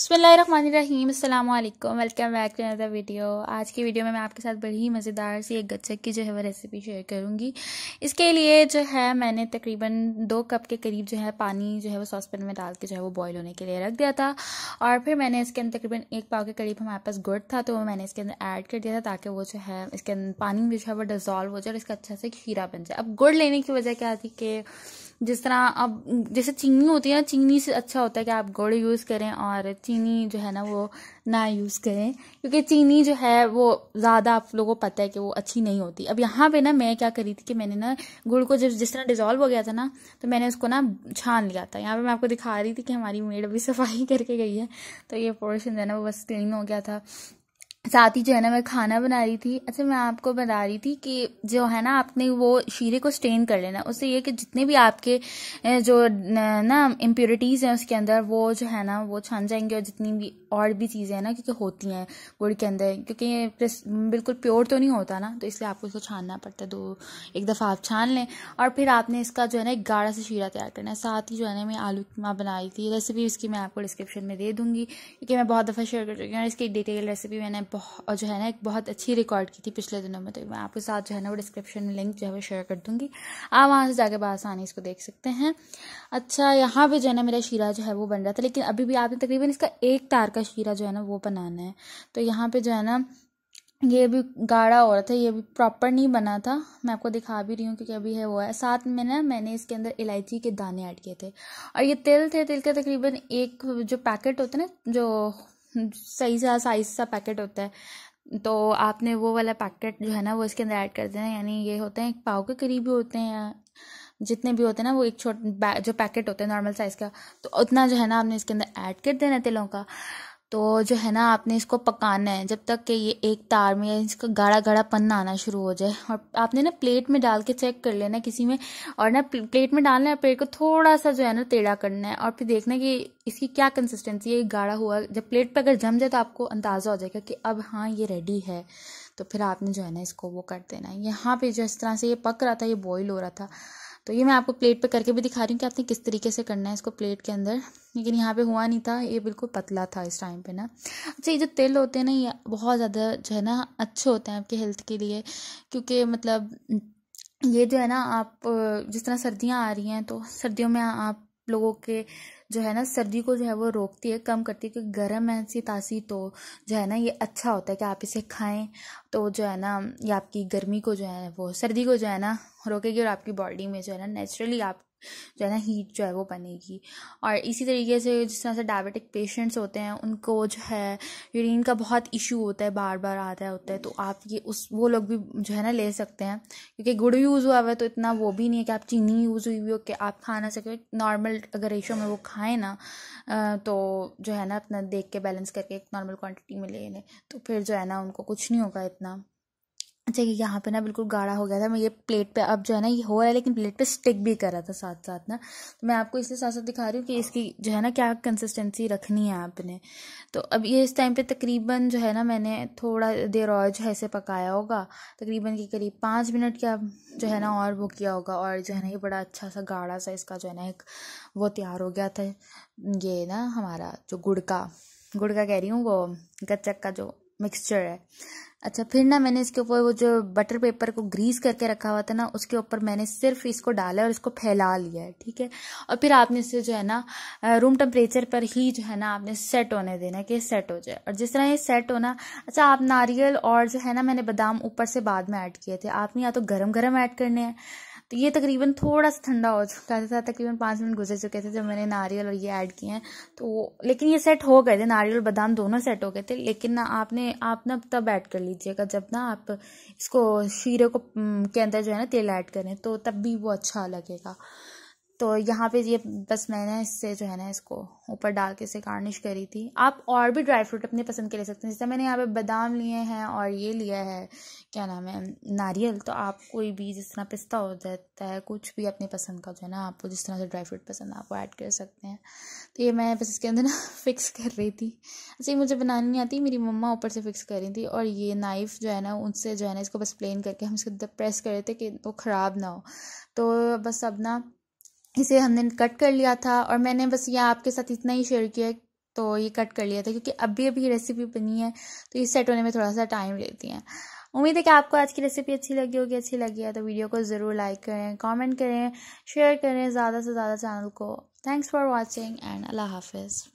बसमीम अल्लाम welcome back to another video आज की वीडियो में मैं आपके साथ बड़ी ही मज़ेदार सी एक गच्चक की जो है वह रेसिपी शेयर करूँगी इसके लिए जो है मैंने तकरीबन दो कप के करीब जो है पानी जो है वो सॉसपेन में डाल के जो है वो बॉयल होने के लिए रख दिया था और फिर मैंने इसके अंदर तकरीबन एक पाव के करीब हमारे पास गुड़ था तो वो मैंने इसके अंदर ऐड कर दिया था ताकि वो जो है इसके अंदर पानी जो है वो डिज़ोल्व हो जाए और इसका अच्छा से खीरा बन जाए अब गुड़ लेने की वजह क्या थी कि जिस तरह अब जैसे चीनी होती है ना चीनी से अच्छा होता है कि आप गुड़ यूज़ करें और चीनी जो है ना वो ना यूज़ करें क्योंकि चीनी जो है वो ज़्यादा आप लोगों को पता है कि वो अच्छी नहीं होती अब यहाँ पे ना मैं क्या करी थी कि मैंने ना गुड़ को जब जिस तरह डिजोल्व हो गया था ना तो मैंने उसको ना छान लिया था यहाँ पे मैं आपको दिखा रही थी कि हमारी मेड अभी सफाई करके गई है तो ये पोर्शन जो है ना वो बस क्लीन हो गया था साथ ही जो है ना मैं खाना बना रही थी अच्छा मैं आपको बता रही थी कि जो है ना आपने वो शीरे को स्टेन कर लेना उससे ये कि जितने भी आपके जो ना इम्प्योरिटीज़ हैं उसके अंदर वो जो है ना वो छन जाएंगे और जितनी भी और भी चीज़ें हैं ना क्योंकि होती हैं गुड़ के अंदर क्योंकि ये बिल्कुल प्योर तो नहीं होता ना तो इसलिए आपको इसको छानना पड़ता है दो एक दफ़ा आप छान लें और फिर आपने इसका जो है ना एक गाढ़ा सा शीरा तैयार करना है साथ ही जो है ना मैं आलू की माँ बनाई थी रेसिपी इसकी मैं आपको डिस्क्रिप्शन में दे दूँगी क्योंकि मैं बहुत दफ़ा शेयर कर चुकी हूँ इसकी डिटेल रेसिपी मैंने बहुत जो है ना एक बहुत अच्छी रिकॉर्ड की थी पिछले दिनों में तो मैं आपके साथ जो है ना वो डिस्क्रिप्शन में लिंक जो है वो शेयर कर दूंगी आप वहाँ से जाकर आसानी इसको देख सकते हैं अच्छा यहाँ पे जो है ना मेरा शीरा जो है वो बन रहा था लेकिन अभी भी आपने तकरीबन इसका एक तार का शीरा जो है ना वो बनाना है तो यहाँ पर जो है ना ये भी गाढ़ा हो रहा था ये भी प्रॉपर नहीं बना था मैं आपको दिखा भी रही हूँ क्योंकि अभी है वो है साथ में ना मैंने इसके अंदर इलायची के दाने ऐड किए थे और ये तिल थे तिल के तकरीबन एक जो पैकेट होते ना जो सही सा साइज सा पैकेट होता है तो आपने वो वाला पैकेट जो है ना वो इसके अंदर ऐड कर देना यानी ये होते हैं एक पाव के करीब भी होते हैं जितने भी होते हैं ना वो एक छोटे जो पैकेट होते हैं नॉर्मल साइज़ का तो उतना जो है ना आपने इसके अंदर ऐड कर देना तिलों का तो जो है ना आपने इसको पकाना है जब तक कि ये एक तार में इसका गाढ़ा गाढ़ा पन्ना आना शुरू हो जाए और आपने ना प्लेट में डाल के चेक कर लेना किसी में और ना प्लेट में डालना है प्लेट को थोड़ा सा जो है ना टेढ़ा करना है और फिर देखना कि इसकी क्या कंसिस्टेंसी है गाढ़ा हुआ जब प्लेट पर अगर जम जाए तो आपको अंदाज़ा हो जाएगा कि अब हाँ ये रेडी है तो फिर आपने जो है ना इसको वो कर देना है यहाँ पर जो इस तरह से ये पक रहा था ये बॉयल हो रहा था तो ये मैं आपको प्लेट पे करके भी दिखा रही हूँ कि आपने किस तरीके से करना है इसको प्लेट के अंदर लेकिन यहाँ पे हुआ नहीं था ये बिल्कुल पतला था इस टाइम पे ना अच्छा ये जो तेल होते हैं ना ये बहुत ज़्यादा जो है ना अच्छे होते हैं आपके हेल्थ के लिए क्योंकि मतलब ये जो है ना आप जिस तरह सर्दियाँ आ रही हैं तो सर्दियों में आप लोगों के जो है ना सर्दी को जो है वो रोकती है कम करती है क्योंकि गर्म है ऐसी तासी तो जो है ना ये अच्छा होता है कि आप इसे खाएं तो जो है ना ये आपकी गर्मी को जो है वो सर्दी को जो है ना रोकेगी और आपकी बॉडी में जो है ना नेचुरली आप जो है ना हीट जो है वो बनेगी और इसी तरीके से जिस तरह से डायबिटिक पेशेंट्स होते हैं उनको जो है यूरिन का बहुत इशू होता है बार बार आता है होता है तो आप ये उस वो लोग भी जो है ना ले सकते हैं क्योंकि गुड़ यूज़ हुआ हुआ है तो इतना वो भी नहीं है कि आप चीनी यूज़ हुई हुई हो कि आप खा ना सके नॉर्मल अगर रेशो में वो खाएँ ना तो जो है ना अपना देख के बैलेंस करके एक नॉर्मल क्वान्टिटी में ले लें तो फिर जो है ना उनको कुछ नहीं होगा इतना अच्छा ये यहाँ पे ना बिल्कुल गाढ़ा हो गया था मैं ये प्लेट पे अब जो है ना ये हो रहा है लेकिन प्लेट पे स्टिक भी कर रहा था साथ साथ ना तो मैं आपको इसलिए साथ साथ दिखा रही हूँ कि इसकी जो है ना क्या कंसिस्टेंसी रखनी है आपने तो अब ये इस टाइम पे तकरीबन जो है ना मैंने थोड़ा देर और जो है इसे पकाया होगा तकरीबन के करीब पाँच मिनट का जो है ना और वो किया होगा और जो है ना ये बड़ा अच्छा सा गाढ़ा सा इसका जो है ना एक वो तैयार हो गया था ये ना हमारा जो गुड़ का गुड़ का कह रही हूँ वो गचक का जो मिक्सचर है अच्छा फिर ना मैंने इसके ऊपर वो जो बटर पेपर को ग्रीस करके रखा हुआ था ना उसके ऊपर मैंने सिर्फ इसको डाला और इसको फैला लिया है ठीक है और फिर आपने इसे जो है ना रूम टेम्परेचर पर ही जो है ना आपने सेट होने देना कि सेट हो जाए और जिस तरह ये सेट होना अच्छा आप नारियल और जो है ना मैंने बादाम ऊपर से बाद में ऐड किए थे आपने या तो गर्म गर्म ऐड करने हैं तो ये तकरीबन थोड़ा सा ठंडा हो चुका था तकरीबन पाँच मिनट गुजर चुके थे जब मैंने नारियल और ये ऐड किए हैं तो लेकिन ये सेट हो गए थे नारियल और बादाम दोनों सेट हो गए थे लेकिन ना आपने आप ना तब ऐड कर लीजिएगा जब ना आप इसको शीरे को के अंदर जो है ना तेल ऐड करें तो तब भी वो अच्छा लगेगा तो यहाँ पे ये बस मैंने इससे जो है ना इसको ऊपर डाल के इसे गार्निश करी थी आप और भी ड्राई फ्रूट अपने पसंद के ले सकते हैं जैसे मैंने यहाँ पे बादाम लिए हैं और ये लिया है क्या नाम है नारियल तो आप कोई भी जिस तरह पिस्ता हो जाता है कुछ भी अपने पसंद का जो है ना आपको जिस तरह से ड्राई फ्रूट पसंद है आप ऐड कर सकते हैं तो ये मैं बस इसके अंदर ना फिक्स कर रही थी ऐसे अच्छा, मुझे बनानी नहीं आती मेरी मम्मा ऊपर से फिक्स कर रही थी और ये नाइफ़ जो है ना उनसे जो है ना इसको बस प्लेन करके हम इसको प्रेस कर रहे थे कि वो ख़राब ना हो तो बस अब ना इसे हमने कट कर लिया था और मैंने बस यह आपके साथ इतना ही शेयर किया तो ये कट कर लिया था क्योंकि अभी अभी रेसिपी बनी है तो ये सेट होने में थोड़ा सा टाइम लेती है उम्मीद है कि आपको आज की रेसिपी अच्छी लगी होगी अच्छी लगी है तो वीडियो को ज़रूर लाइक करें कमेंट करें शेयर करें ज़्यादा से ज़्यादा चैनल को थैंक्स फॉर वॉचिंग एंड अल्लाह हाफिज़